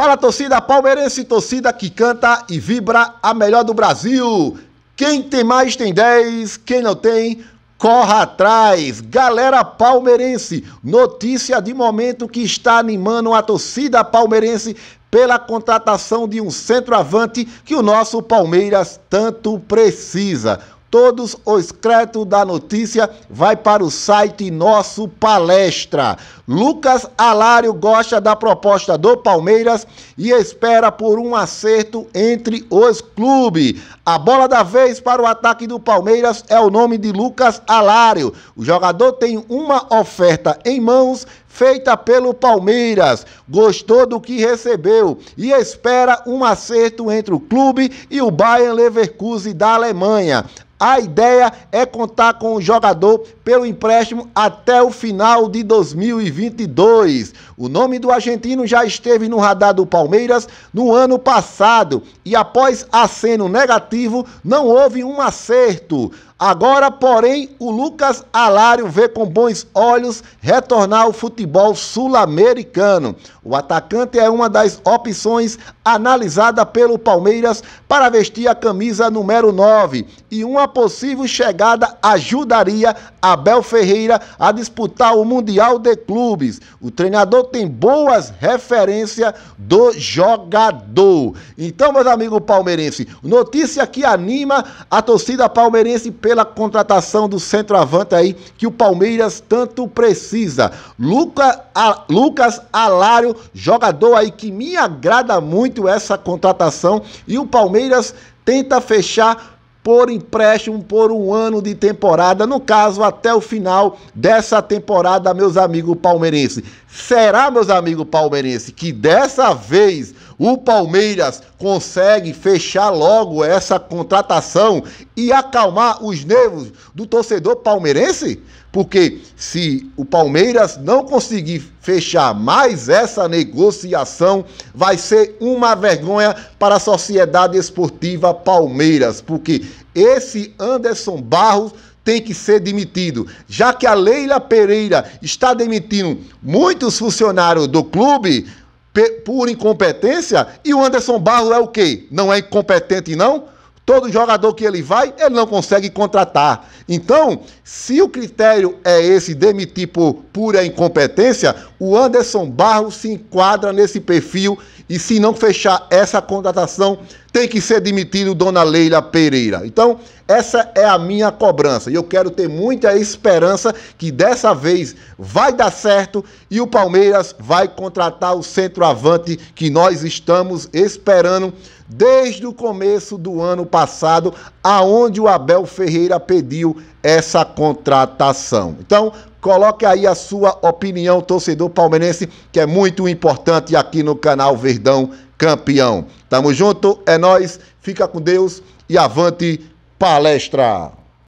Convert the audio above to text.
Fala torcida palmeirense, torcida que canta e vibra a melhor do Brasil. Quem tem mais tem 10, quem não tem, corra atrás. Galera palmeirense, notícia de momento que está animando a torcida palmeirense pela contratação de um centroavante que o nosso Palmeiras tanto precisa. Todos os créditos da notícia vai para o site Nosso Palestra. Lucas Alário gosta da proposta do Palmeiras e espera por um acerto entre os clubes. A bola da vez para o ataque do Palmeiras é o nome de Lucas Alário. O jogador tem uma oferta em mãos, feita pelo Palmeiras. Gostou do que recebeu e espera um acerto entre o clube e o Bayern Leverkusen da Alemanha. A ideia é contar com o jogador pelo empréstimo até o final de 2022. O nome do argentino já esteve no radar do Palmeiras no ano passado e após aceno negativo não houve um acerto. Agora, porém, o Lucas Alário vê com bons olhos retornar ao futebol sul-americano. O atacante é uma das opções analisada pelo Palmeiras para vestir a camisa número 9 e uma possível chegada ajudaria Abel Ferreira a disputar o Mundial de Clubes. O treinador tem boas referências do jogador. Então, meus amigos palmeirenses, notícia que anima a torcida palmeirense pela contratação do centroavante aí que o Palmeiras tanto precisa. Luca, a, Lucas Alário, jogador aí que me agrada muito essa contratação e o Palmeiras tenta fechar por empréstimo por um ano de temporada, no caso até o final dessa temporada, meus amigos palmeirenses. Será, meus amigos palmeirenses, que dessa vez o Palmeiras consegue fechar logo essa contratação e acalmar os nervos do torcedor palmeirense? Porque se o Palmeiras não conseguir fechar mais essa negociação, vai ser uma vergonha para a Sociedade Esportiva Palmeiras, porque esse Anderson Barros tem que ser demitido. Já que a Leila Pereira está demitindo muitos funcionários do clube por incompetência, e o Anderson Barro é o quê? Não é incompetente, não? Todo jogador que ele vai, ele não consegue contratar. Então, se o critério é esse, demitir por pura incompetência, o Anderson Barros se enquadra nesse perfil e se não fechar essa contratação, tem que ser demitido Dona Leila Pereira. Então, essa é a minha cobrança. E eu quero ter muita esperança que dessa vez vai dar certo e o Palmeiras vai contratar o centroavante que nós estamos esperando desde o começo do ano passado, aonde o Abel Ferreira pediu essa contratação. Então, coloque aí a sua opinião, torcedor palmeirense, que é muito importante aqui no canal Verdão Campeão. Tamo junto, é nós, fica com Deus e avante palestra.